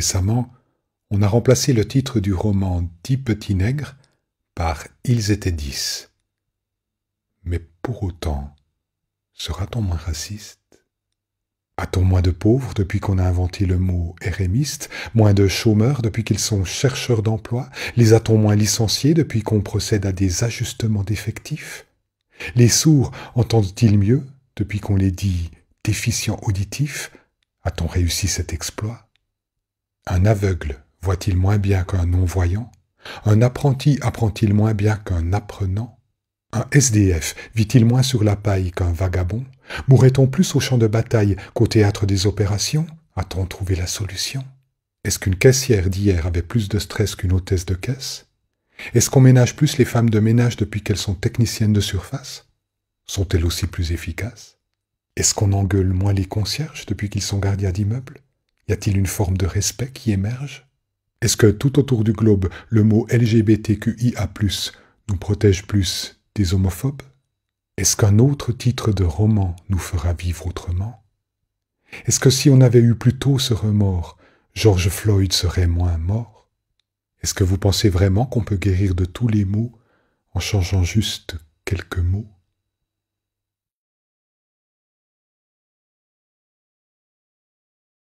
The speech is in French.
Récemment, on a remplacé le titre du roman Dix petits nègres par Ils étaient dix. Mais pour autant, sera-t-on moins raciste A-t-on moins de pauvres depuis qu'on a inventé le mot érémiste Moins de chômeurs depuis qu'ils sont chercheurs d'emploi Les a-t-on moins licenciés depuis qu'on procède à des ajustements d'effectifs Les sourds entendent-ils mieux depuis qu'on les dit déficients auditifs A-t-on réussi cet exploit un aveugle voit-il moins bien qu'un non-voyant Un apprenti apprend-il moins bien qu'un apprenant Un SDF vit-il moins sur la paille qu'un vagabond Mourrait-on plus au champ de bataille qu'au théâtre des opérations A-t-on trouvé la solution Est-ce qu'une caissière d'hier avait plus de stress qu'une hôtesse de caisse Est-ce qu'on ménage plus les femmes de ménage depuis qu'elles sont techniciennes de surface Sont-elles aussi plus efficaces Est-ce qu'on engueule moins les concierges depuis qu'ils sont gardiens d'immeubles y a-t-il une forme de respect qui émerge Est-ce que tout autour du globe, le mot LGBTQIA nous protège plus des homophobes Est-ce qu'un autre titre de roman nous fera vivre autrement Est-ce que si on avait eu plus tôt ce remords, George Floyd serait moins mort Est-ce que vous pensez vraiment qu'on peut guérir de tous les maux en changeant juste quelques mots